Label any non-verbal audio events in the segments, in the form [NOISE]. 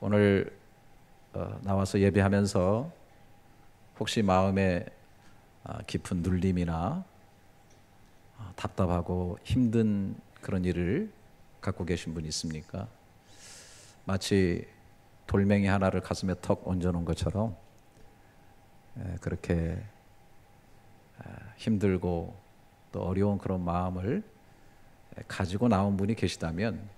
오늘 어, 나와서 예배하면서 혹시 마음에 아, 깊은 눌림이나 아, 답답하고 힘든 그런 일을 갖고 계신 분 있습니까? 마치 돌멩이 하나를 가슴에 턱 얹어놓은 것처럼 그렇게 아, 힘들고 또 어려운 그런 마음을 가지고 나온 분이 계시다면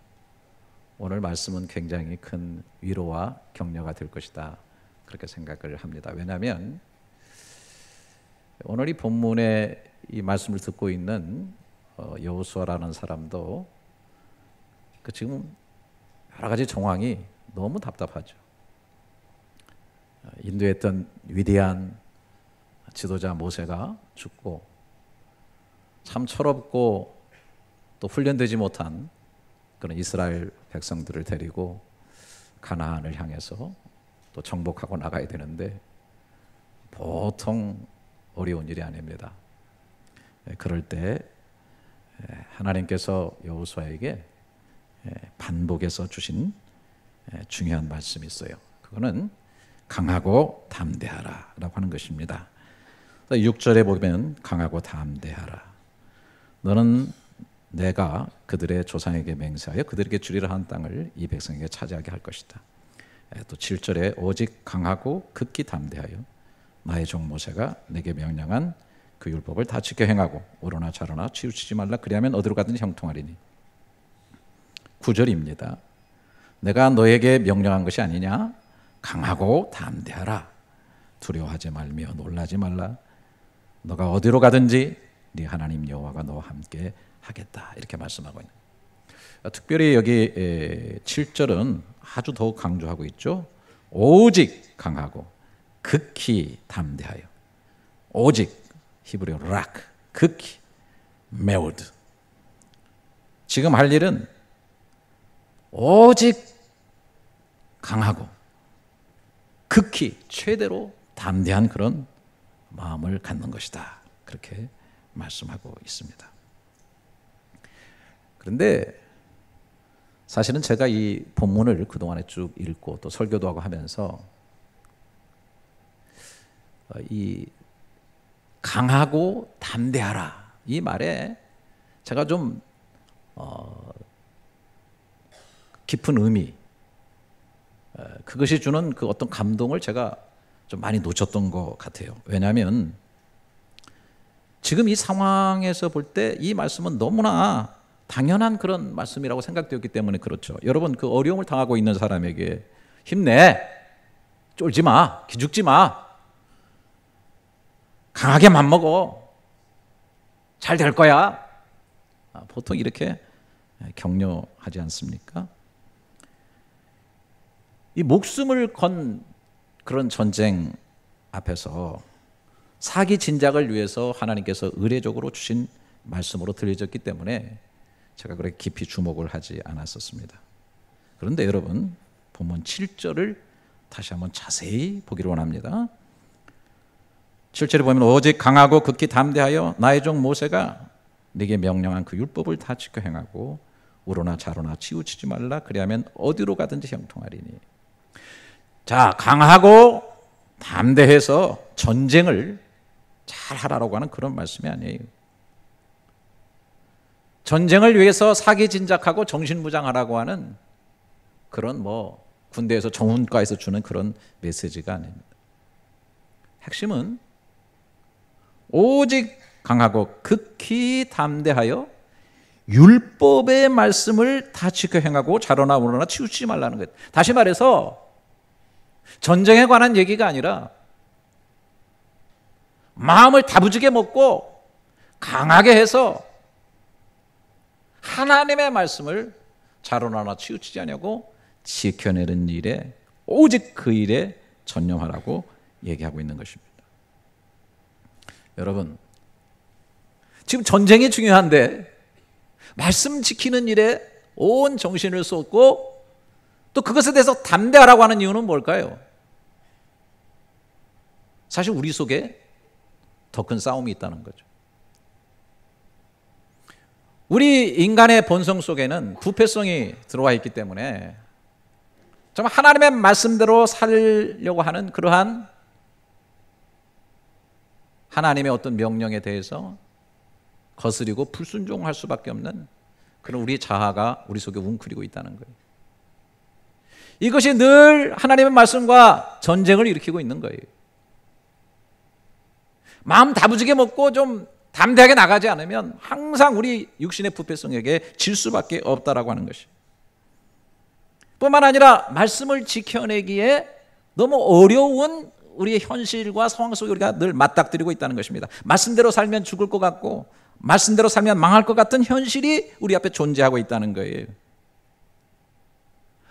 오늘 말씀은 굉장히 큰 위로와 격려가 될 것이다. 그렇게 생각을 합니다. 왜냐하면 오늘 이 본문의 이 말씀을 듣고 있는 어, 여호수아라는 사람도 그 지금 여러 가지 정황이 너무 답답하죠. 인도했던 위대한 지도자 모세가 죽고 참 철없고 또 훈련되지 못한 그는 이스라엘 백성들을 데리고 가나안을 향해서 또 정복하고 나가야 되는데 보통 어려운 일이 아닙니다. 예, 그럴 때 예, 하나님께서 여호수아에게 예, 반복해서 주신 중요한 말씀이 있어요. 그거는 강하고 담대하라라고 하는 것입니다. 6절에 보면 강하고 담대하라. 너는 내가 그들의 조상에게 맹세하여 그들에게 주리라 한 땅을 이 백성에게 차지하게 할 것이다. 예, 또 7절에 오직 강하고 극히 담대하여 나의 종 모세가 내게 명령한 그 율법을 다 지켜 행하고 오로나 자로나 치우치지 말라 그리하면 어디로 가든지 형통하리니 9절입니다. 내가 너에게 명령한 것이 아니냐 강하고 담대하라 두려워하지 말며 놀라지 말라 너가 어디로 가든지 네 하나님 여호와가 너와 함께 하겠다 이렇게 말씀하고 있는 아, 특별히 여기 7절은 아주 더욱 강조하고 있죠. 오직 강하고 극히 담대하여 오직 히브리어 락 극히 메오드 지금 할 일은 오직 강하고 극히 최대로 담대한 그런 마음을 갖는 것이다. 그렇게 말씀하고 있습니다. 그런데 사실은 제가 이 본문을 그동안에 쭉 읽고 또 설교도 하고 하면서 어, 이 강하고 담대하라 이 말에 제가 좀어 깊은 의미 어, 그것이 주는 그 어떤 감동을 제가 좀 많이 놓쳤던 것 같아요. 왜냐하면 지금 이 상황에서 볼 때 이 말씀은 너무나 당연한 그런 말씀이라고 생각되었기 때문에 그렇죠. 여러분 그 어려움을 당하고 있는 사람에게 힘내, 쫄지 마, 기죽지 마, 강하게 맘먹어, 잘 될 거야. 아, 보통 이렇게 격려하지 않습니까? 이 목숨을 건 그런 전쟁 앞에서 사기 진작을 위해서 하나님께서 의례적으로 주신 말씀으로 들려졌기 때문에 제가 그렇게 깊이 주목을 하지 않았었습니다. 그런데 여러분 본문 7절을 다시 한번 자세히 보기를 원합니다. 7절에 보면 오직 강하고 극히 담대하여 나의 종 모세가 네게 명령한 그 율법을 다 지켜 행하고 우로나 자로나 치우치지 말라 그리하면 어디로 가든지 형통하리니 자 강하고 담대해서 전쟁을 잘하라고 하는 그런 말씀이 아니에요. 전쟁을 위해서 사기 진작하고 정신무장하라고 하는 그런 뭐 군대에서 정훈과에서 주는 그런 메시지가 아닙니다. 핵심은 오직 강하고 극히 담대하여 율법의 말씀을 다 지켜 행하고 자러나 오러나 치우치지 말라는 거 다시 말해서 전쟁에 관한 얘기가 아니라 마음을 다부지게 먹고 강하게 해서 하나님의 말씀을 자로나나 치우치지 않냐고 지켜내는 일에 오직 그 일에 전념하라고 얘기하고 있는 것입니다. 여러분, 지금 전쟁이 중요한데 말씀 지키는 일에 온 정신을 쏟고 또 그것에 대해서 담대하라고 하는 이유는 뭘까요? 사실 우리 속에 더 큰 싸움이 있다는 거죠. 우리 인간의 본성 속에는 부패성이 들어와 있기 때문에 정말 하나님의 말씀대로 살려고 하는 그러한 하나님의 어떤 명령에 대해서 거스리고 불순종할 수밖에 없는 그런 우리 자아가 우리 속에 웅크리고 있다는 거예요. 이것이 늘 하나님의 말씀과 전쟁을 일으키고 있는 거예요. 마음 다부지게 먹고 좀 담대하게 나가지 않으면 항상 우리 육신의 부패성에게 질 수밖에 없다라고 하는 것이. 뿐만 아니라 말씀을 지켜내기에 너무 어려운 우리의 현실과 상황 속에 우리가 늘 맞닥뜨리고 있다는 것입니다. 말씀대로 살면 죽을 것 같고 말씀대로 살면 망할 것 같은 현실이 우리 앞에 존재하고 있다는 거예요.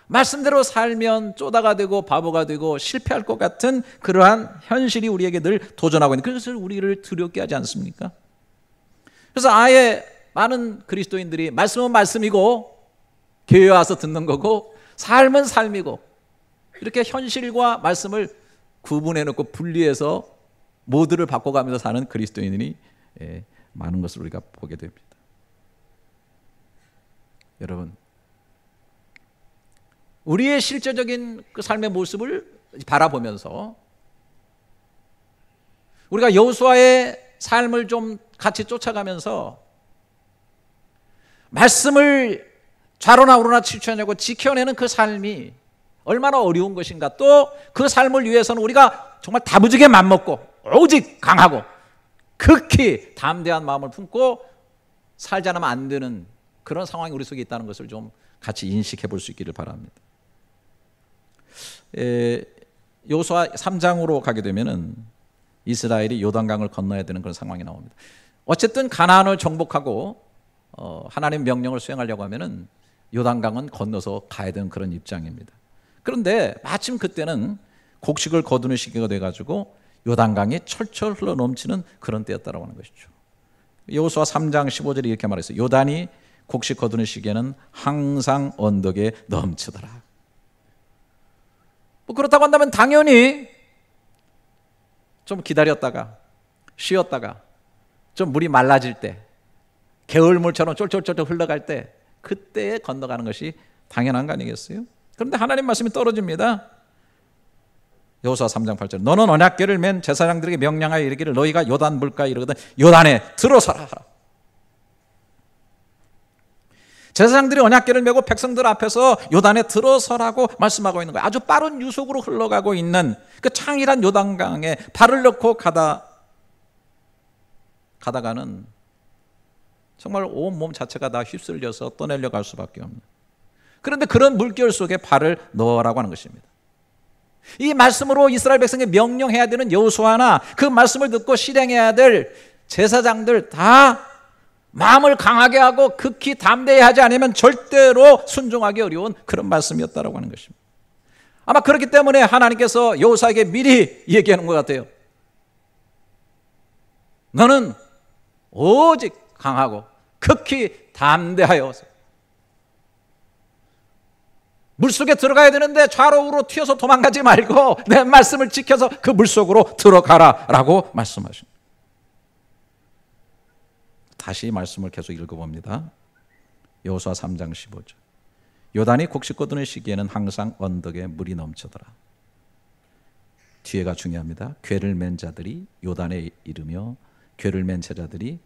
말씀대로 살면 쪼다가 되고 바보가 되고 실패할 것 같은 그러한 현실이 우리에게 늘 도전하고 있는 그것을 우리를 두렵게 하지 않습니까? 그래서 아예 많은 그리스도인들이 말씀은 말씀이고 교회 와서 듣는 거고 삶은 삶이고 이렇게 현실과 말씀을 구분해 놓고 분리해서 모두를 바꿔가면서 사는 그리스도인이 예, 많은 것을 우리가 보게 됩니다. 여러분, 우리의 실제적인 그 삶의 모습을 바라보면서 우리가 여호수아의 삶을 좀 같이 쫓아가면서 말씀을 좌로나 우로나 치추하냐고 지켜내는 그 삶이 얼마나 어려운 것인가 또 그 삶을 위해서는 우리가 정말 다부지게 맞먹고 오직 강하고 극히 담대한 마음을 품고 살지 않으면 안 되는 그런 상황이 우리 속에 있다는 것을 좀 같이 인식해 볼 수 있기를 바랍니다. 요수아 3장으로 가게 되면은 이스라엘이 요단강을 건너야 되는 그런 상황이 나옵니다. 어쨌든 가나안을 정복하고 어, 하나님 명령을 수행하려고 하면은 요단강은 건너서 가야 되는 그런 입장입니다. 그런데 마침 그때는 곡식을 거두는 시기가 돼가지고 요단강이 철철 흘러 넘치는 그런 때였다라고 하는 것이죠. 여호수아 3장 15절에 이렇게 말했어요. 요단이 곡식 거두는 시기에는 항상 언덕에 넘치더라. 뭐 그렇다고 한다면 당연히 좀 기다렸다가 쉬었다가 좀 물이 말라질 때 개울물처럼 쫄쫄쫄쫄 흘러갈 때 그때에 건너가는 것이 당연한 거 아니겠어요? 그런데 하나님 말씀이 떨어집니다. 여호 3장 8절 너는 언약궤를 맨 제사장들에게 명령하여 이르기를 너희가 요단 물가 이르거든 요단에 들어서라 제사장들이 언약계를 메고 백성들 앞에서 요단에 들어서라고 말씀하고 있는 거예요. 아주 빠른 유속으로 흘러가고 있는 그 창이란 요단강에 발을 넣고 가다 가다가는 정말 온 몸 자체가 다 휩쓸려서 떠내려 갈 수밖에 없는. 그런데 그런 물결 속에 발을 넣으라고 하는 것입니다. 이 말씀으로 이스라엘 백성에 명령해야 되는 여호수아나 그 말씀을 듣고 실행해야 될 제사장들 다 마음을 강하게 하고 극히 담대히 하지 않으면 절대로 순종하기 어려운 그런 말씀이었다라고 하는 것입니다. 아마 그렇기 때문에 하나님께서 여호사에게 미리 얘기하는 것 같아요. 너는 오직 강하고 극히 담대하여서 물속에 들어가야 되는데 좌로우로 튀어서 도망가지 말고 내 말씀을 지켜서 그 물속으로 들어가라라고 말씀하십니다. 다시 말씀을 계속 읽어봅니다. 여수아 3장 15절. 요단이 곡식 거두는 시기에는 항상 언덕에 물이 넘쳐더라. 뒤에가 중요합니다. 괴를 맨 자들이 요단에 이르며 괴를 맨 제자들이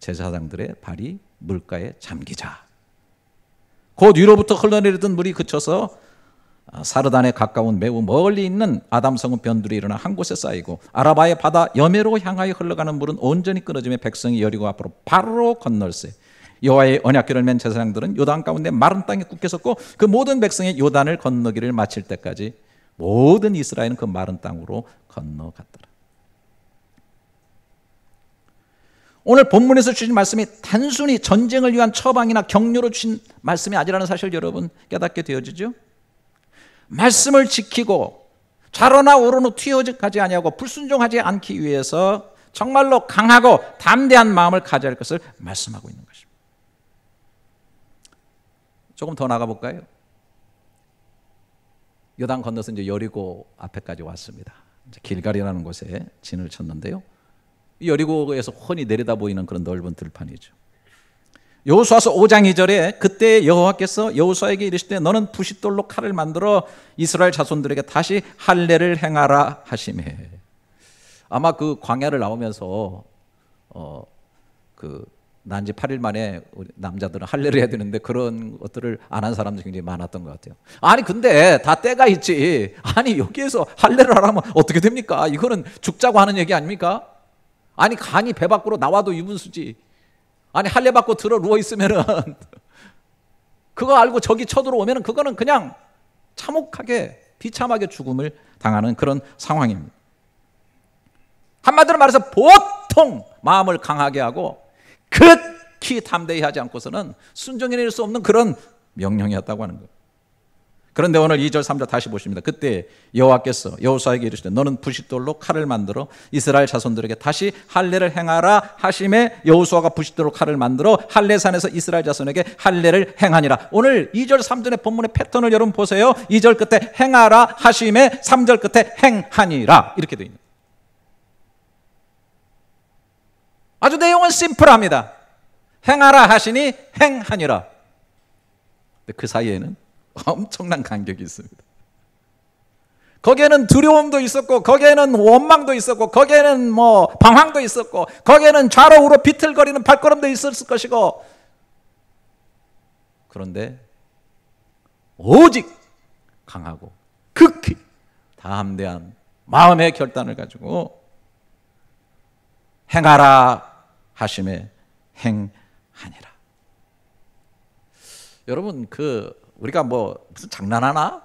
제사장들의 발이 물가에 잠기자. 곧 위로부터 흘러내리던 물이 그쳐서 아, 사르단에 가까운 매우 멀리 있는 아담성은 변두리 일어나 한 곳에 쌓이고 아라바의 바다 여메로 향하여 흘러가는 물은 온전히 끊어지며 백성이 여리고 앞으로 바로 건널세 여호와의 언약궤를 맨 제사장들은 요단 가운데 마른 땅에 굳게 섰고 그 모든 백성이 요단을 건너기를 마칠 때까지 모든 이스라엘은 그 마른 땅으로 건너갔더라. 오늘 본문에서 주신 말씀이 단순히 전쟁을 위한 처방이나 격려로 주신 말씀이 아니라는 사실 여러분 깨닫게 되어지죠? 말씀을 지키고 좌로나 우로나 튀어가지 아니하고 불순종하지 않기 위해서 정말로 강하고 담대한 마음을 가져야 할 것을 말씀하고 있는 것입니다. 조금 더 나가 볼까요? 요단 건너서 이제 여리고 앞에까지 왔습니다. 길가리라는 곳에 진을 쳤는데요. 여리고에서 훤히 내려다 보이는 그런 넓은 들판이죠. 여호수아서 5장 2절에 그때 여호와께서 여호수아에게 이르시되 너는 부싯돌로 칼을 만들어 이스라엘 자손들에게 다시 할례를 행하라 하시에 아마 그 광야를 나오면서 어그 난 지 8일 만에 우리 남자들은 할례를 해야 되는데 그런 것들을 안 한 사람들이 굉장히 많았던 것 같아요. 아니 근데 다 때가 있지. 아니 여기에서 할례를 하라면 어떻게 됩니까? 이거는 죽자고 하는 얘기 아닙니까? 아니 간이 배 밖으로 나와도 유분수지. 아니 할례 받고 들어 누워 있으면은 [LAUGHS] 그거 알고 저기 쳐들어오면은 그거는 그냥 참혹하게 비참하게 죽음을 당하는 그런 상황입니다. 한마디로 말해서 보통 마음을 강하게 하고 극히 담대히 하지 않고서는 순종해낼 수 없는 그런 명령이었다고 하는 거예요. 그런데 오늘 2절 3절 다시 보십니다. 그때 여호와께서 여호수아에게 이르시되 너는 부싯돌로 칼을 만들어 이스라엘 자손들에게 다시 할례를 행하라 하심에 여호수아가 부싯돌로 칼을 만들어 할례산에서 이스라엘 자손에게 할례를 행하니라. 오늘 2절 3절의 본문의 패턴을 여러분 보세요. 2절 끝에 행하라 하심에 3절 끝에 행하니라 이렇게 되어 있는. 아주 내용은 심플합니다. 행하라 하시니 행하니라. 그 사이에는 [LAUGHS] 엄청난 간격이 있습니다. 거기에는 두려움도 있었고, 거기에는 원망도 있었고, 거기에는 뭐 방황도 있었고, 거기에는 좌로 우로 비틀거리는 발걸음도 있었을 것이고. 그런데 오직 강하고 극히 담대한 마음의 결단을 가지고 행하라 하심에 행하니라. 여러분 그 우리가 뭐 무슨 장난하나?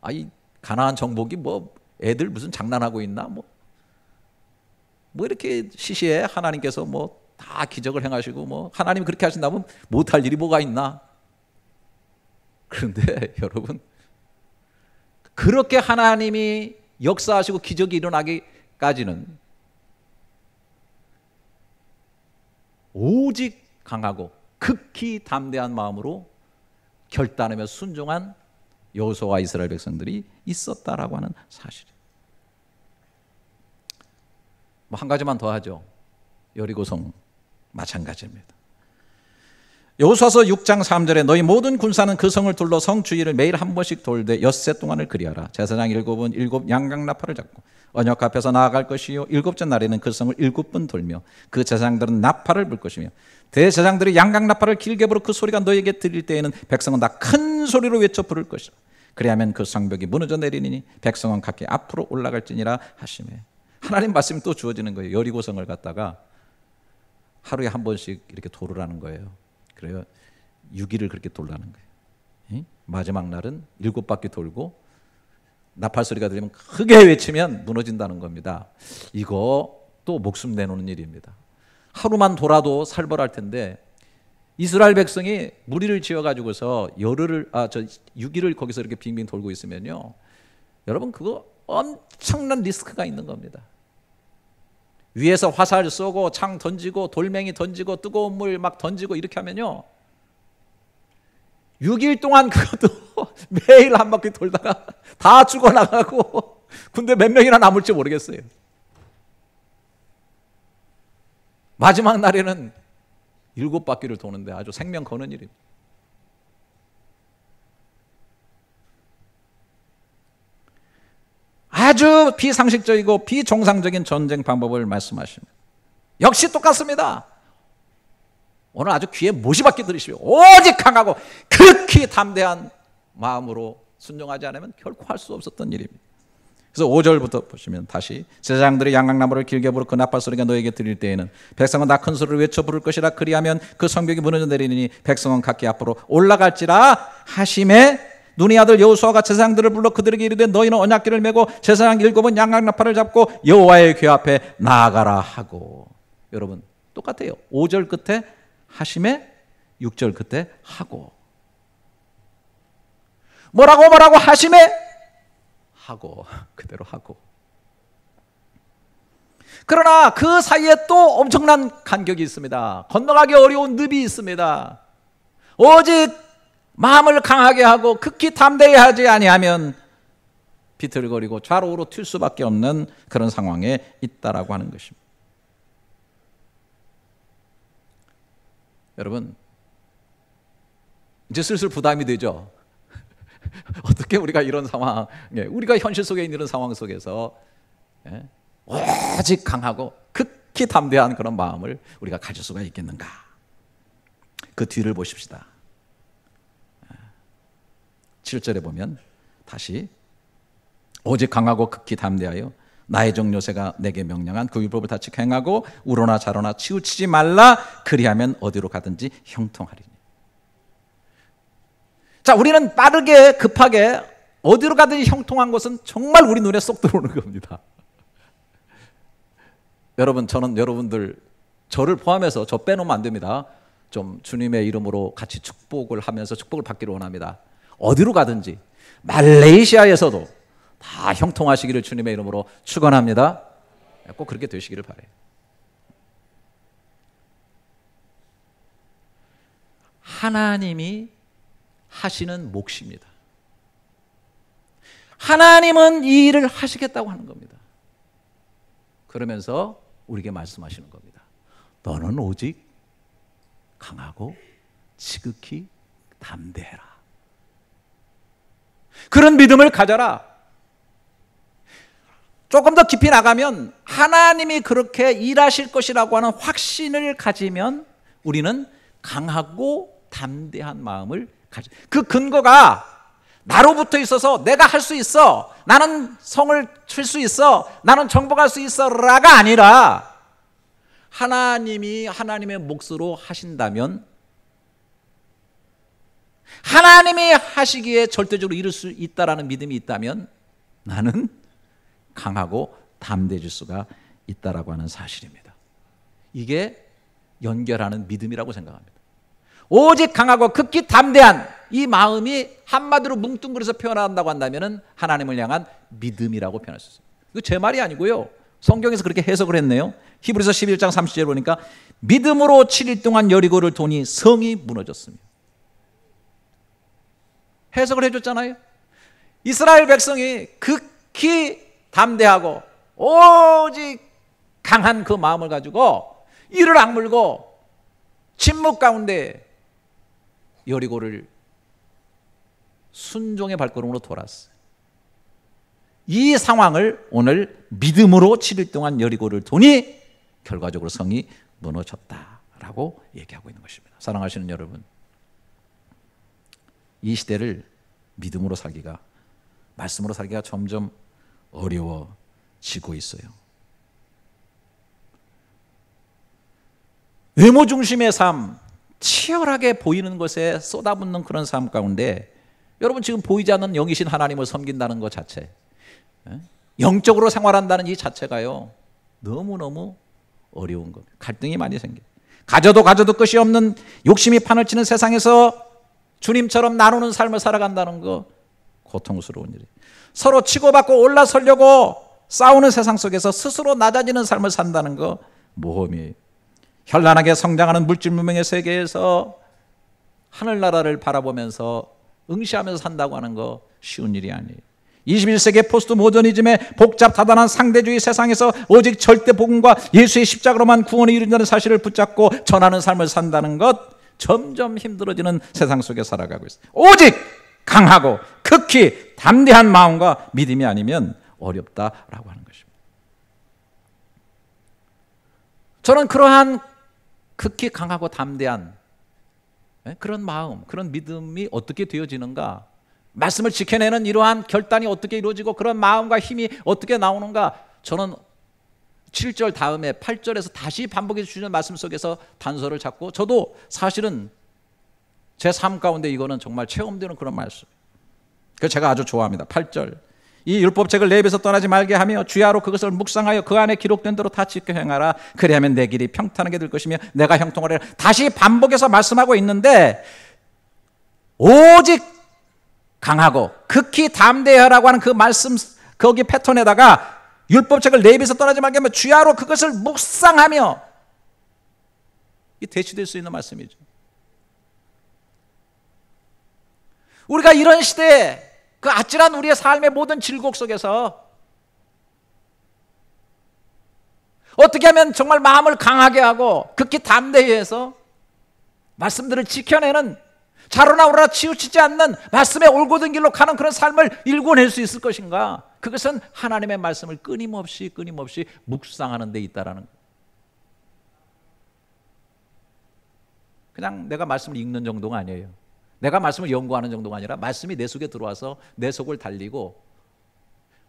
아이 가나안 정복이 뭐 애들 무슨 장난하고 있나? 뭐, 뭐 이렇게 시시해 하나님께서 뭐 다 기적을 행하시고 뭐 하나님 이 그렇게 하신다면 못할 일이 뭐가 있나? 그런데 [LAUGHS] 여러분 그렇게 하나님이 역사하시고 기적이 일어나기까지는 오직 강하고 극히 담대한 마음으로 결단하며 순종한 여호수와 이스라엘 백성들이 있었다라고 하는 사실이에요. 뭐한 가지만 더 하죠. 여리고성 마찬가지입니다. 여호수아서 6장 3절에 너희 모든 군사는 그 성을 둘러 성 주위를 매일 한 번씩 돌되 엿새 동안을 그리하라. 제사장 일곱은 일곱 양강 나팔을 잡고 언역 앞에서 나아갈 것이요 일곱째 날에는 그 성을 일곱 번 돌며 그 제사장들은 나팔을 불 것이며 대제사장들이 양각 나팔을 길게 불어 그 소리가 너에게 들릴 때에는 백성은 다 큰 소리로 외쳐 부를 것이라 그래야면그 성벽이 무너져 내리니 백성은 각기 앞으로 올라갈지니라 하심에 하나님 말씀이 또 주어지는 거예요 여리고성을 갖다가 하루에 한 번씩 이렇게 돌으라는 거예요 그래요 6일을 그렇게 돌라는 거예요 마지막 날은 일곱 바퀴 돌고 나팔 소리가 들리면 크게 외치면 무너진다는 겁니다. 이거 또 목숨 내놓는 일입니다. 하루만 돌아도 살벌할 텐데 이스라엘 백성이 무리를 지어 가지고서 열흘을 아저 6일을 거기서 이렇게 빙빙 돌고 있으면요. 여러분 그거 엄청난 리스크가 있는 겁니다. 위에서 화살 쏘고 창 던지고 돌멩이 던지고 뜨거운 물 막 던지고 이렇게 하면요. 6일 동안 그것도 [LAUGHS] 매일 한 바퀴 돌다가 다 죽어나가고 [LAUGHS] 군대 몇 명이나 남을지 모르겠어요. 마지막 날에는 일곱 바퀴를 도는데 아주 생명 거는 일입니다. 아주 비상식적이고 비정상적인 전쟁 방법을 말씀하십니다. 역시 똑같습니다. 오늘 아주 귀에 못이 박게 들으시오. 오직 강하고 극히 담대한 마음으로 순종하지 않으면 결코 할 수 없었던 일입니다. 그래서 5절부터 보시면 다시 제사장들이 양강나무를 길게 부르 그 나팔 소리가 너에게 들릴 때에는 백성은 나 큰 소리를 외쳐 부를 것이라 그리하면 그 성벽이 무너져 내리니 백성은 각기 앞으로 올라갈지라 하심에 눈이 아들 여호수아가 제사장들을 불러 그들에게 이르되 너희는 언약기를 메고 제사장 일곱은 양강나팔을 잡고 여호와의 귀 앞에 나아가라 하고 여러분 똑같아요. 5절 끝에 하심에 6절 그때 하고 뭐라고 뭐라고 하심에 하고 [LAUGHS] 그대로 하고 그러나 그 사이에 또 엄청난 간격이 있습니다. 건너가기 어려운 늪이 있습니다. 오직 마음을 강하게 하고 극히 담대히 하지 아니하면 비틀거리고 좌로우로 튈 수밖에 없는 그런 상황에 있다라고 하는 것입니다. 여러분, 이제 슬슬 부담이 되죠. [LAUGHS] 어떻게 우리가 이런 상황, 예, 우리가 현실 속에 있는 이런 상황 속에서 예, 오직 강하고 극히 담대한 그런 마음을 우리가 가질 수가 있겠는가? 그 뒤를 보십시다. 7절에 예, 보면 다시 오직 강하고 극히 담대하여 나의 종 요새가 내게 명령한 그 율법을 다 지켜 행하고 우로나 자로나 치우치지 말라 그리하면 어디로 가든지 형통하리니. 자, 우리는 빠르게 급하게 어디로 가든지 형통한 것은 정말 우리 눈에 쏙 들어오는 겁니다. 여러분, 저는 여러분들 저를 포함해서 저 빼놓으면 안 됩니다. 좀 주님의 이름으로 같이 축복을 하면서 축복을 받기를 원합니다. 어디로 가든지 말레이시아에서도 다 형통하시기를 주님의 이름으로 축원합니다. 꼭 그렇게 되시기를 바래요. 하나님이 하시는 몫입니다. 하나님은 이 일을 하시겠다고 하는 겁니다. 그러면서 우리에게 말씀하시는 겁니다. 너는 오직 강하고 지극히 담대해라. 그런 믿음을 가져라. 조금 더 깊이 나가면 하나님이 그렇게 일하실 것이라고 하는 확신을 가지면 우리는 강하고 담대한 마음을 가져. 그 근거가 나로부터 있어서 내가 할 수 있어. 나는 성을 칠 수 있어. 나는 정복할 수 있어. 라가 아니라 하나님이 하나님의 몫으로 하신다면 하나님이 하시기에 절대적으로 이룰 수 있다라는 믿음이 있다면 나는 강하고 담대해질 수가 있다라고 하는 사실입니다. 이게 연결하는 믿음이라고 생각합니다. 오직 강하고 극히 담대한 이 마음이 한마디로 뭉뚱그려서 표현한다고 한다면 하나님을 향한 믿음이라고 표현할 수 있어요. 이거 제 말이 아니고요. 성경에서 그렇게 해석을 했네요. 히브리서 11장 30절 보니까 믿음으로 7일 동안 여리고를 도니 성이 무너졌습니다. 해석을 해줬잖아요. 이스라엘 백성이 극히 담대하고 오직 강한 그 마음을 가지고 이를 악물고 침묵 가운데 여리고를 순종의 발걸음으로 돌았어요. 이 상황을 오늘 믿음으로 7일 동안 여리고를 도니 결과적으로 성이 무너졌다라고 얘기하고 있는 것입니다. 사랑하시는 여러분, 이 시대를 믿음으로 살기가 말씀으로 살기가 점점 어려워지고 있어요. 외모 중심의 삶, 치열하게 보이는 것에 쏟아붓는 그런 삶 가운데 여러분 지금 보이지 않는 영이신 하나님을 섬긴다는 것 자체, 예? 영적으로 생활한다는 이 자체가요, 너무너무 어려운 겁니다. 갈등이 많이 생겨요. 가져도 가져도 끝이 없는 욕심이 판을 치는 세상에서 주님처럼 나누는 삶을 살아간다는 것, 고통스러운 일이. 서로 치고받고 올라서려고 싸우는 세상 속에서 스스로 낮아지는 삶을 산다는 거모험이 현란하게 성장하는 물질 문명의 세계에서 하늘나라를 바라보면서 응시하면서 산다고 하는 거 쉬운 일이 아니에요. 21세기 포스트 모더니즘의 복잡 다단한 상대주의 세상에서 오직 절대 복음과 예수의 십자가로만 구원이 이룬다는 사실을 붙잡고 전하는 삶을 산다는 것 점점 힘들어지는 세상 속에 살아가고 있어요. 오직 강하고 극히 담대한 마음과 믿음이 아니면 어렵다라고 하는 것입니다. 저는 그러한 극히 강하고 담대한 예, 그런 마음, 그런 믿음이 어떻게 되어지는가? 말씀을 지켜내는 이러한 결단이 어떻게 이루어지고 그런 마음과 힘이 어떻게 나오는가? 저는 7절 다음에 8절에서 다시 반복해 주시는 말씀 속에서 단서를 찾고 저도 사실은 제삶 가운데 이거는 정말 체험되는 그런 말씀. 그 제가 아주 좋아합니다. 8절. 이 율법책을 내 입에서 떠나지 말게 하며 주야로 그것을 묵상하여 그 안에 기록된 대로 다 지켜 행하라. 그리하면 내 길이 평탄하게 될 것이며 내가 형통하리라. 다시 반복해서 말씀하고 있는데 오직 강하고 극히 담대하라고 하는 그 말씀 거기 패턴에다가 율법책을 내 입에서 떠나지 말게 하며 주야로 그것을 묵상하며 이 대치될 수 있는 말씀이죠. 우리가 이런 시대에 그 아찔한 우리의 삶의 모든 질곡 속에서 어떻게 하면 정말 마음을 강하게 하고 극히 담대히 해서 말씀들을 지켜내는 자로나 오라 치우치지 않는 말씀의 올곧은 길로 가는 그런 삶을 일궈낼 수 있을 것인가? 그것은 하나님의 말씀을 끊임없이 끊임없이 묵상하는 데 있다라는 것. 그냥 내가 말씀을 읽는 정도가 아니에요. 내가 말씀을 연구하는 정도가 아니라 말씀이 내 속에 들어와서 내 속을 달리고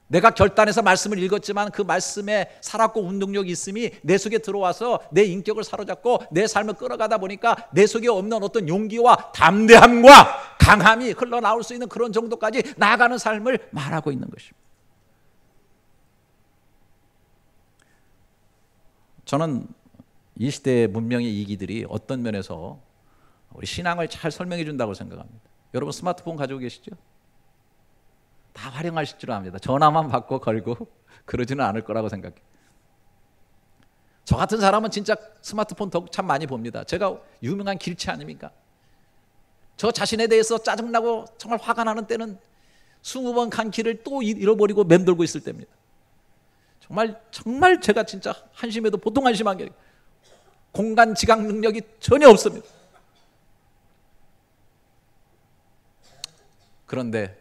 내가 결단해서 말씀을 읽었지만 그 말씀에 살았고 운동력이 있음이 내 속에 들어와서 내 인격을 사로잡고 내 삶을 끌어가다 보니까 내 속에 없는 어떤 용기와 담대함과 강함이 흘러나올 수 있는 그런 정도까지 나가는 삶을 말하고 있는 것입니다. 저는 이 시대의 문명의 이기들이 어떤 면에서 우리 신앙을 잘 설명해 준다고 생각합니다. 여러분 스마트폰 가지고 계시죠? 다 활용하실 줄 압니다. 전화만 받고 걸고 [LAUGHS] 그러지는 않을 거라고 생각해요. 저 같은 사람은 진짜 스마트폰 덕참 많이 봅니다. 제가 유명한 길치 아닙니까? 저 자신에 대해서 짜증나고 정말 화가 나는 때는 스무 번 간 길을 또 잃어버리고 맴돌고 있을 때입니다. 정말 정말 제가 진짜 한심해도 보통 한심한 게 공간 지각 능력이 전혀 없습니다. 그런데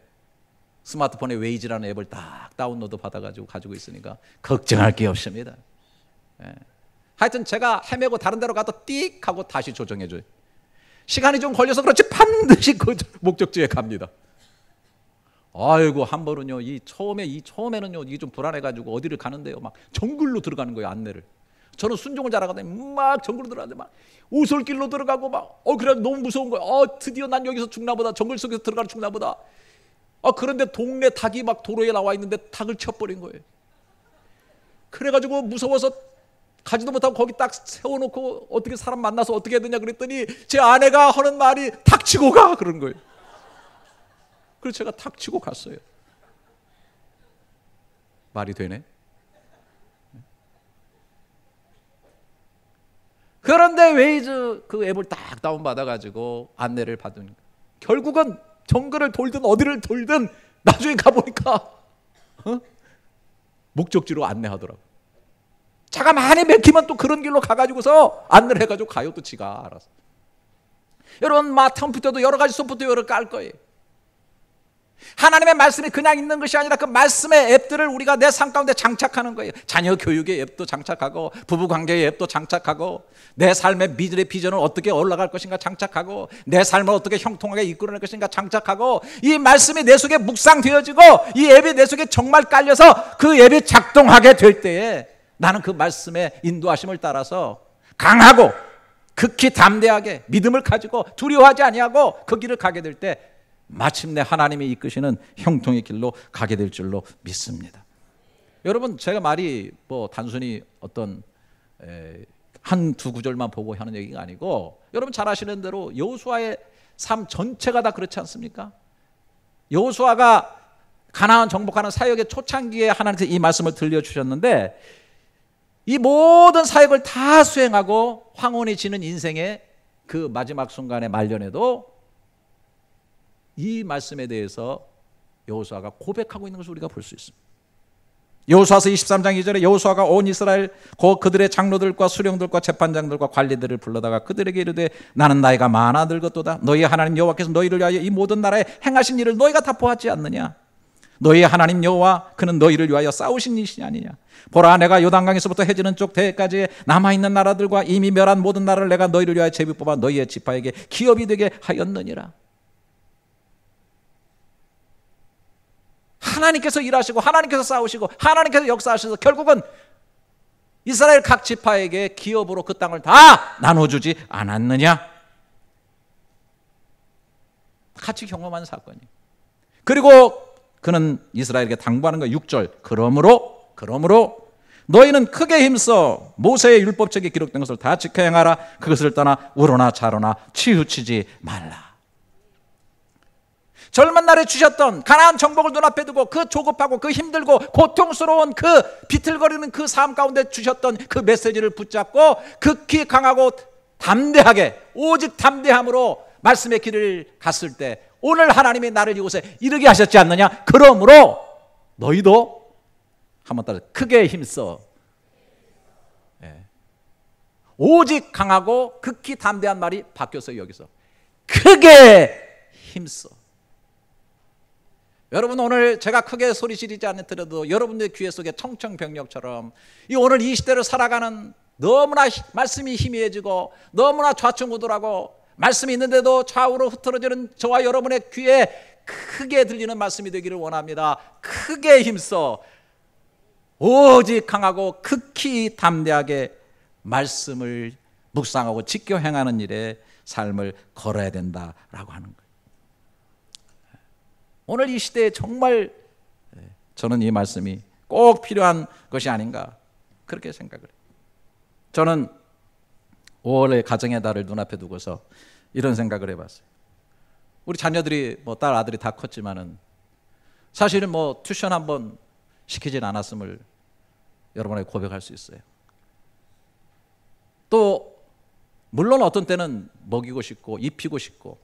스마트폰에 웨이즈라는 앱을 딱 다운로드 받아가지고 가지고 있으니까 걱정할 게 없습니다. 예. 하여튼 제가 헤매고 다른 데로 가도 띡 하고 다시 조정해줘요. 시간이 좀 걸려서 그렇지 반드시 그 목적지에 갑니다. 아이고 한 번은요 이 처음에 이 처음에는요 이게 좀 불안해가지고 어디를 가는데요 막 정글로 들어가는 거예요 안내를. 저는 순종을 잘하거든요. 막 정글로 들어가는데 막 우솔길로 들어가고 막 어 그래 너무 무서운 거야. 어 드디어 난 여기서 죽나 보다. 정글 속에서 들어가 죽나 보다. 어 그런데 동네 닭이 막 도로에 나와 있는데 닭을 쳐버린 거예요. 그래가지고 무서워서 가지도 못하고 거기 딱 세워놓고 어떻게 사람 만나서 어떻게 해야 되냐 그랬더니 제 아내가 하는 말이 탁치고 가 그런 거예요. 그래서 제가 탁치고 갔어요. 말이 되네. 그런데 웨이즈 그 앱을 딱 다운받아가지고 안내를 받은 거예 결국은 정글을 돌든 어디를 돌든 나중에 가보니까 어? 목적지로 안내하더라고. 차가 많이 맥히면 또 그런 길로 가가지고서 안내를 해가지고 가요 또 지가 알아서. 여러분 마탐 부터도 여러 가지 소프트웨어를 깔 거예요. 하나님의 말씀이 그냥 있는 것이 아니라 그 말씀의 앱들을 우리가 내 삶 가운데 장착하는 거예요. 자녀 교육의 앱도 장착하고 부부 관계의 앱도 장착하고 내 삶의 미래의 비전을 어떻게 올라갈 것인가 장착하고 내 삶을 어떻게 형통하게 이끌어낼 것인가 장착하고 이 말씀이 내 속에 묵상되어지고 이 앱이 내 속에 정말 깔려서 그 앱이 작동하게 될 때에 나는 그 말씀의 인도하심을 따라서 강하고 극히 담대하게 믿음을 가지고 두려워하지 아니하고 그 길을 가게 될때 마침내 하나님이 이끄시는 형통의 길로 가게 될 줄로 믿습니다. 여러분 제가 말이 뭐 단순히 어떤 한 두 구절만 보고 하는 얘기가 아니고 여러분 잘 아시는 대로 여호수아의 삶 전체가 다 그렇지 않습니까? 여호수아가 가나안 정복하는 사역의 초창기에 하나님께이 말씀을 들려주셨는데 이 모든 사역을 다 수행하고 황혼이 지는 인생의 그 마지막 순간에 말년에도 이 말씀에 대해서 여호수아가 고백하고 있는 것을 우리가 볼 수 있습니다. 여호수아서 23장 2절에 여호수아가 온 이스라엘 곧 그들의 장로들과 수령들과 재판장들과 관리들을 불러다가 그들에게 이르되 나는 나이가 많아 늙었도다 너희 하나님 여호와께서 너희를 위하여 이 모든 나라에 행하신 일을 너희가 다 보았지 않느냐 너희 하나님 여호와 그는 너희를 위하여 싸우신 이시 아니냐 보라 내가 요단강에서부터 해지는 쪽 대해까지 남아 있는 나라들과 이미 멸한 모든 나라를 내가 너희를 위하여 제비 뽑아 너희의 지파에게 기업이 되게 하였느니라 하나님께서 일하시고 하나님께서 싸우시고 하나님께서 역사하셔서 결국은 이스라엘 각 지파에게 기업으로 그 땅을 다 나눠주지 않았느냐? 같이 경험한 사건이. 그리고 그는 이스라엘에게 당부하는 거 6절. 그러므로 그러므로 너희는 크게 힘써 모세의 율법책에 기록된 것을 다 지켜 행하라. 그것을 떠나 우러나 자러나 치우치지 말라. 젊은 날에 주셨던 가난한 정복을 눈앞에 두고 그 조급하고 그 힘들고 고통스러운 그 비틀거리는 그 삶 가운데 주셨던 그 메시지를 붙잡고 극히 강하고 담대하게 오직 담대함으로 말씀의 길을 갔을 때 오늘 하나님이 나를 이곳에 이르게 하셨지 않느냐? 그러므로 너희도 한번 따라 크게 힘써 예. 오직 강하고 극히 담대한 말이 바뀌었어요 여기서 크게 힘써 여러분 오늘 제가 크게 소리 지르지 않더라도 여러분들 귀에 속에 청청병력처럼 이 오늘 이 시대를 살아가는 너무나 말씀이 희미해지고 너무나 좌충우돌하고 말씀이 있는데도 좌우로 흐트러지는 저와 여러분의 귀에 크게 들리는 말씀이 되기를 원합니다. 크게 힘써 오직 강하고 극히 담대하게 말씀을 묵상하고 지켜 행하는 일에 삶을 걸어야 된다라고 하는 거예요. 오늘 이 시대에 정말 예, 저는 이 말씀이 꼭 필요한 것이 아닌가 그렇게 생각을 해요. 저는 5월에 가정의 달을 눈앞에 두고서 이런 생각을 해봤어요. 우리 자녀들이 뭐 딸 아들이 다 컸지만은 사실은 뭐 튜션 한번 시키진 않았음을 여러분에게 고백할 수 있어요. 또 물론 어떤 때는 먹이고 싶고 입히고 싶고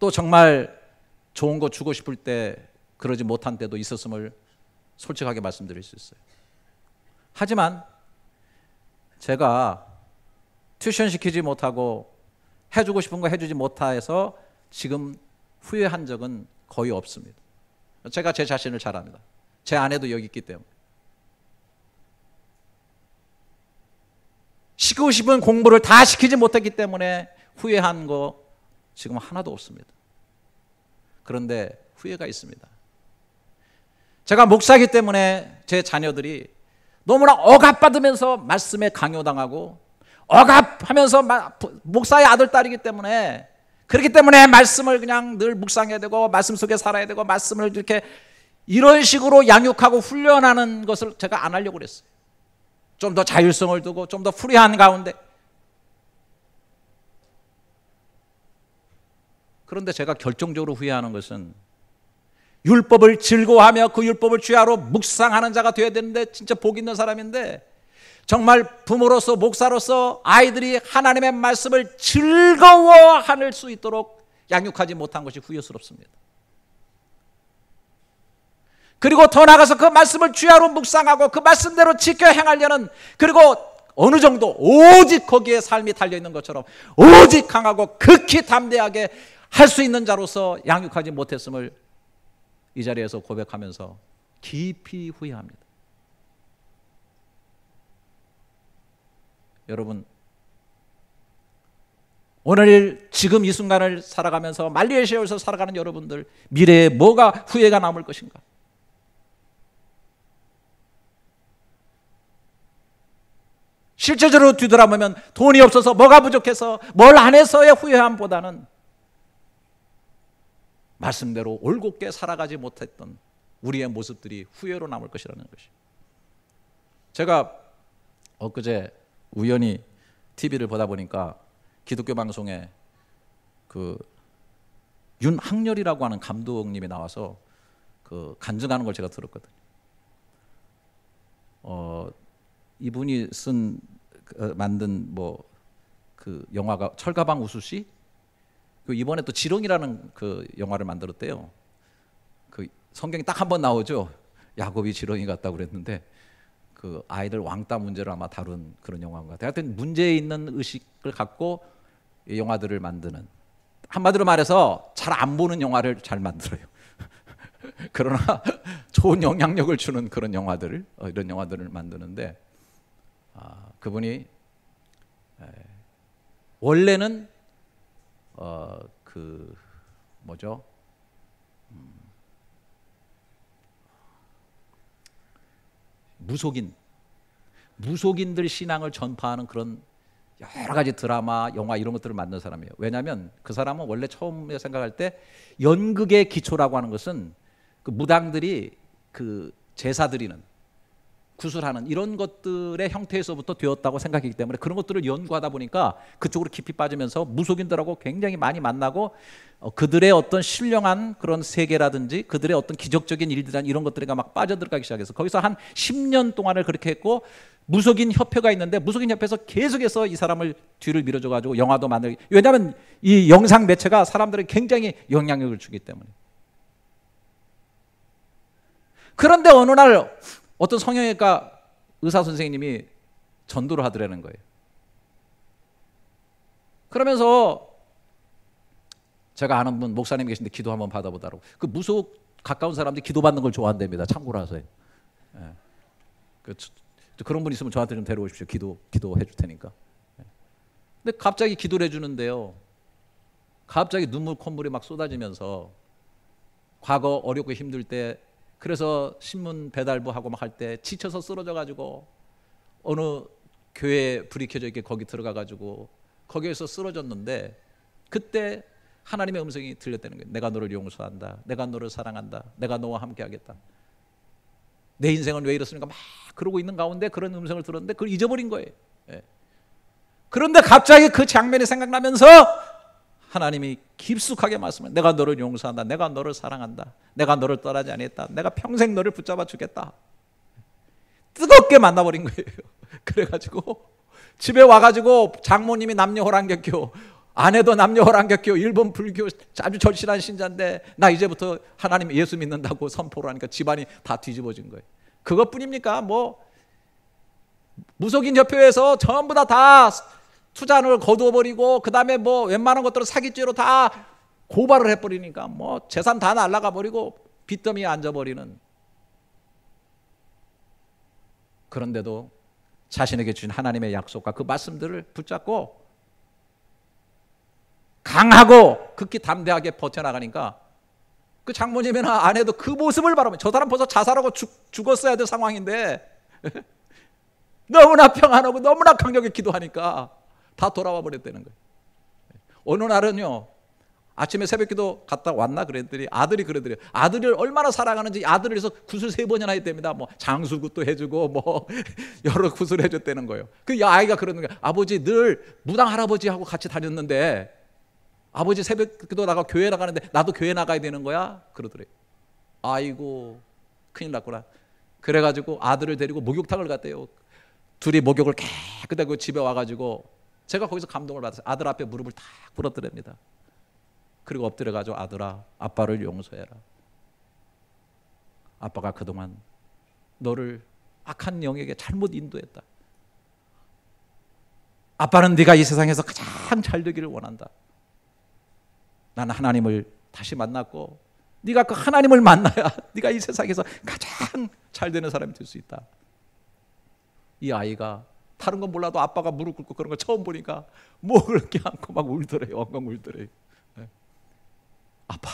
또 정말 좋은 거 주고 싶을 때 그러지 못한 때도 있었음을 솔직하게 말씀드릴 수 있어요. 하지만 제가 튜션 시키지 못하고 해주고 싶은 거 해주지 못해서 지금 후회한 적은 거의 없습니다. 제가 제 자신을 잘 압니다. 제 아내도 여기 있기 때문에. 시키고 싶은 공부를 다 시키지 못했기 때문에 후회한 거 지금 하나도 없습니다. 그런데 후회가 있습니다. 제가 목사기 때문에 제 자녀들이 너무나 억압받으면서 말씀에 강요당하고 억압하면서 목사의 아들 딸이기 때문에 그렇기 때문에 말씀을 그냥 늘 묵상해야 되고 말씀 속에 살아야 되고 말씀을 이렇게 이런 식으로 양육하고 훈련하는 것을 제가 안 하려고 그랬어요. 좀 더 자율성을 두고 좀더 프리한 가운데 그런데 제가 결정적으로 후회하는 것은 율법을 즐거워하며 그 율법을 취하로 묵상하는 자가 되어야 되는데 진짜 복 있는 사람인데 정말 부모로서 목사로서 아이들이 하나님의 말씀을 즐거워할 수 있도록 양육하지 못한 것이 후회스럽습니다. 그리고 더 나아가서 그 말씀을 주야로 묵상하고 그 말씀대로 지켜 행하려는 그리고 어느 정도 오직 거기에 삶이 달려 있는 것처럼 오직 강하고 극히 담대하게 할수 있는 자로서 양육하지 못했음을 이 자리에서 고백하면서 깊이 후회합니다. 여러분, 오늘 지금 이 순간을 살아가면서 말리에시에서 살아가는 여러분들 미래에 뭐가 후회가 남을 것인가? 실제적으로 뒤돌아보면 돈이 없어서 뭐가 부족해서 뭘 안 해서의 후회함보다는 말씀대로 올곧게 살아가지 못했던 우리의 모습들이 후회로 남을 것이라는 것이. 제가 엊그제 우연히 TV를 보다 보니까 기독교 방송에 그 윤학렬이라고 하는 감독님이 나와서 그 간증하는 걸 제가 들었거든요. 어 이분이 쓴 그, 만든 뭐 그 영화가 철가방 우수씨 그 이번에 또 지렁이라는 그 영화를 만들었대요. 그 성경이 딱 한 번 나오죠. 야곱이 지렁이 같다고 그랬는데 그 아이들 왕따 문제를 아마 다룬 그런 영화인 것 같아요. 하여튼 문제 있는 의식을 갖고 영화들을 만드는 한마디로 말해서 잘 안 보는 영화를 잘 만들어요. [LAUGHS] 그러나 좋은 영향력을 주는 그런 영화들을 어, 이런 영화들을 만드는데 아, 그분이 원래는 어, 그 뭐죠? 음, 무속인 무속인들 신앙을 전파하는 그런 여러 가지 드라마, 영화 이런 것들을 만든 사람이에요. 왜냐하면 그 사람은 원래 처음에 생각할 때 연극의 기초라고 하는 것은 그 무당들이 그 제사 드리는 구술하는 이런 것들의 형태에서부터 되었다고 생각하기 때문에 그런 것들을 연구하다 보니까 그쪽으로 깊이 빠지면서 무속인들하고 굉장히 많이 만나고 어, 그들의 어떤 신령한 그런 세계라든지 그들의 어떤 기적적인 일들이 이런 것들이가막 빠져들어가기 시작해서 거기서 한 10년 동안을 그렇게 했고 무속인 협회가 있는데 무속인 협회에서 계속해서 이 사람을 뒤를 밀어줘 가지고 영화도 만들기 왜냐하면 이 영상 매체가 사람들에게 굉장히 영향력을 주기 때문에 그런데 어느 날 어떤 성형외과 의사 선생님이 전도를 하더라는 거예요. 그러면서 제가 아는 분 목사님 계신데 기도 한번 받아보다라고 그 무속 가까운 사람들이 기도받는 걸 좋아한답니다. 참고로 하세요. 예. 그, 그런 분 있으면 저한테 좀 데려오십시오. 기도 기도해 줄 테니까. 예. 근데 갑자기 기도를 해주는데요. 갑자기 눈물 콧물이 막 쏟아지면서 과거 어렵고 힘들 때 그래서 신문 배달부하고 막 할 때 지쳐서 쓰러져 가지고 어느 교회에 불이 켜져 있게 거기 들어가 가지고 거기에서 쓰러졌는데 그때 하나님의 음성이 들렸다는 거예요. 내가 너를 용서한다. 내가 너를 사랑한다. 내가 너와 함께 하겠다. 내 인생은 왜 이렇습니까? 막 그러고 있는 가운데 그런 음성을 들었는데 그걸 잊어버린 거예요. 예. 그런데 갑자기 그 장면이 생각나면서 하나님이 깊숙하게 말씀해. 내가 너를 용서한다. 내가 너를 사랑한다. 내가 너를 떠나지 않니다 내가 평생 너를 붙잡아 주겠다. 뜨겁게 만나버린 거예요. [LAUGHS] 그래가지고 집에 와가지고 장모님이 남녀 호랑격교, 아내도 남녀 호랑격교, 일본 불교 아주 절실한 신자인데 나 이제부터 하나님 예수 믿는다고 선포를 하니까 집안이 다 뒤집어진 거예요. 그것뿐입니까? 뭐 무속인 협회에서 전부 다다 투자를 거두어버리고 그 다음에 뭐 웬만한 것들을 사기죄로 다 고발을 해버리니까 뭐 재산 다 날라가 버리고 빚더미에 앉아버리는 그런데도 자신에게 주신 하나님의 약속과 그 말씀들을 붙잡고 강하고 극히 담대하게 버텨나가니까 그 장모님이나 아내도 그 모습을 바라보면 저 사람 벌써 자살하고 죽, 었어야될 상황인데 [LAUGHS] 너무나 평안하고 너무나 강력히 기도하니까 다 돌아와 버렸다는 거예요. 어느 날은요. 아침에 새벽기도 갔다 왔나 그랬더니 아들이 그러더래요. 아들을 얼마나 사랑하는지 아들에서 구슬 세 번이나 했답니다. 뭐 장수굿도 해주고 뭐 [LAUGHS] 여러 구슬 해줬다는 거예요. 그 아이가 그러는 거예요. 아버지 늘 무당 할아버지하고 같이 다녔는데 아버지 새벽기도 나가 교회 나가는데 나도 교회 나가야 되는 거야? 그러더래요. 아이고 큰일 났구나. 그래가지고 아들을 데리고 목욕탕을 갔대요. 둘이 목욕을 깨끗하게 집에 와가지고 제가 거기서 감동을 받았어요 아들 앞에 무릎을 탁부러뜨립니다 그리고 엎드려 가지고 아들아, 아빠를 용서해라. 아빠가 그동안 너를 악한 영역에 잘못 인도했다. 아빠는 네가 이 세상에서 가장 잘 되기를 원한다. 나는 하나님을 다시 만났고 네가 그 하나님을 만나야 [LAUGHS] 네가 이 세상에서 가장 잘 되는 사람이 될 수 있다. 이 아이가 다른 건 몰라도 아빠가 무릎 꿇고 그런 거 처음 보니까 뭐 그렇게 안고 막 울더래요. 왕광 울더래요. 네. 아빠,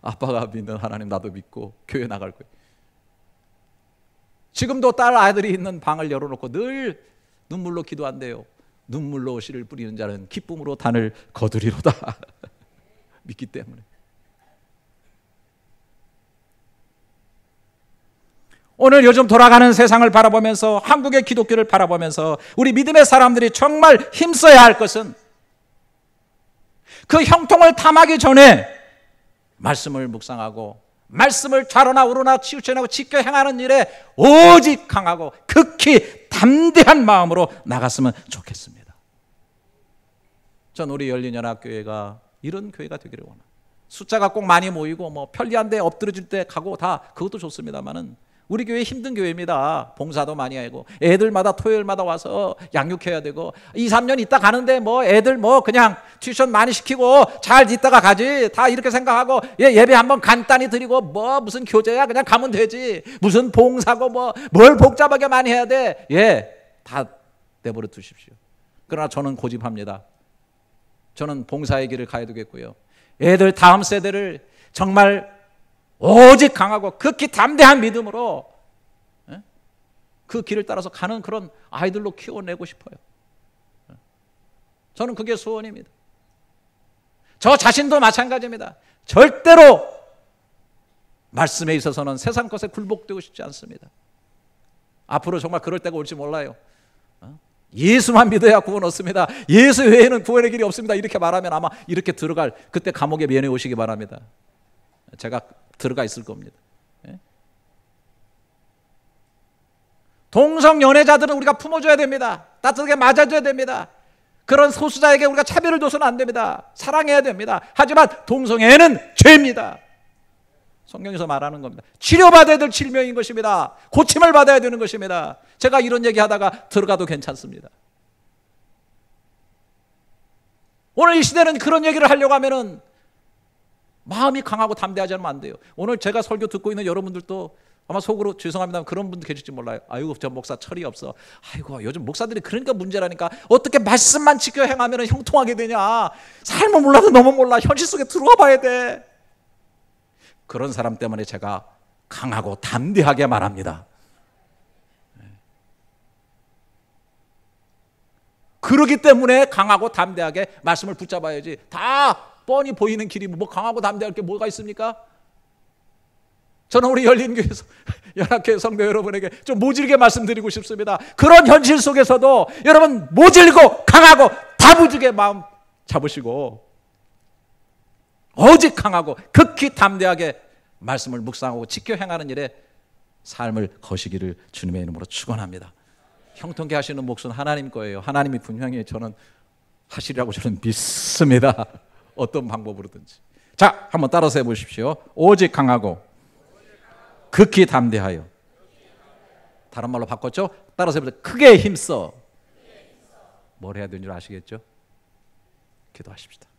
아빠가 믿는 하나님 나도 믿고 교회 나갈 거예요. 지금도 딸 아들이 있는 방을 열어놓고 늘 눈물로 기도한대요. 눈물로 씨를 뿌리는 자는 기쁨으로 단을 거두리로다. [LAUGHS] 믿기 때문에. 오늘 요즘 돌아가는 세상을 바라보면서 한국의 기독교를 바라보면서 우리 믿음의 사람들이 정말 힘써야 할 것은 그 형통을 탐하기 전에 말씀을 묵상하고 말씀을 좌로나 우로나 치우쳐내고 지켜 행하는 일에 오직 강하고 극히 담대한 마음으로 나갔으면 좋겠습니다. 전 우리 열린연합교회가 이런 교회가 되기를 원합니다. 숫자가 꼭 많이 모이고 뭐 편리한 데 엎드려질 때 가고 다 그것도 좋습니다만은 우리 교회 힘든 교회입니다. 봉사도 많이 하고 애들마다 토요일마다 와서 양육해야 되고 2, 3년 있다 가는데 뭐 애들 뭐 그냥 튜션 많이 시키고 잘 있다가 가지. 다 이렇게 생각하고 예, 예배 한번 간단히 드리고 뭐 무슨 교재야 그냥 가면 되지. 무슨 봉사고 뭐 뭘 복잡하게 많이 해야 돼. 예. 다 내버려 두십시오. 그러나 저는 고집합니다. 저는 봉사의 길을 가야 되겠고요. 애들 다음 세대를 정말 오직 강하고 극히 담대한 믿음으로 예? 그 길을 따라서 가는 그런 아이들로 키워내고 싶어요. 예? 저는 그게 소원입니다. 저 자신도 마찬가지입니다. 절대로 말씀에 있어서는 세상 것에 굴복되고 싶지 않습니다. 앞으로 정말 그럴 때가 올지 몰라요. 어? 예수만 믿어야 구원 얻습니다. 예수 외에는 구원의 길이 없습니다. 이렇게 말하면 아마 이렇게 들어갈 그때 감옥에 면해 오시기 바랍니다. 제가 들어가 있을 겁니다. 예? 동성 연애자들은 우리가 품어줘야 됩니다. 따뜻하게 맞아줘야 됩니다. 그런 소수자에게 우리가 차별을 둬서는 안 됩니다. 사랑해야 됩니다. 하지만 동성애는 죄입니다. 성경에서 말하는 겁니다. 치료받아야 될 질병인 것입니다. 고침을 받아야 되는 것입니다. 제가 이런 얘기 하다가 들어가도 괜찮습니다. 오늘 이 시대는 그런 얘기를 하려고 하면은 마음이 강하고 담대하지 않으면 안 돼요. 오늘 제가 설교 듣고 있는 여러분들도 아마 속으로 죄송합니다 그런 분도 계실지 몰라요. 아이고 저 목사 철이 없어. 아이고 요즘 목사들이 그러니까 문제라니까 어떻게 말씀만 지켜 행하면 형통하게 되냐. 삶은 몰라도 너무 몰라. 현실 속에 들어와 봐야 돼. 그런 사람 때문에 제가 강하고 담대하게 말합니다. 그러기 때문에 강하고 담대하게 말씀을 붙잡아야지. 다 뻔히 보이는 길이 뭐 강하고 담대할 게 뭐가 있습니까? 저는 우리 열린교회에서 [LAUGHS] 연합회 성도 여러분에게 좀 모질게 말씀드리고 싶습니다. 그런 현실 속에서도 여러분 모질고 강하고 다부지게 마음 잡으시고 오직 강하고 극히 담대하게 말씀을 묵상하고 지켜 행하는 일에 삶을 거시기를 주님의 이름으로 축원합니다. 형통케 하시는 목숨 하나님 거예요. 하나님이 분명히 저는 하시리라고 저는 믿습니다. 어떤 방법으로든지. 자, 한번 따라서 해보십시오. 오직 강하고 극히 담대하여. 다른 말로 바꿨죠? 따라서 해보세요. 크게 힘써. 뭘 해야 되는 줄 아시겠죠? 기도하십시다.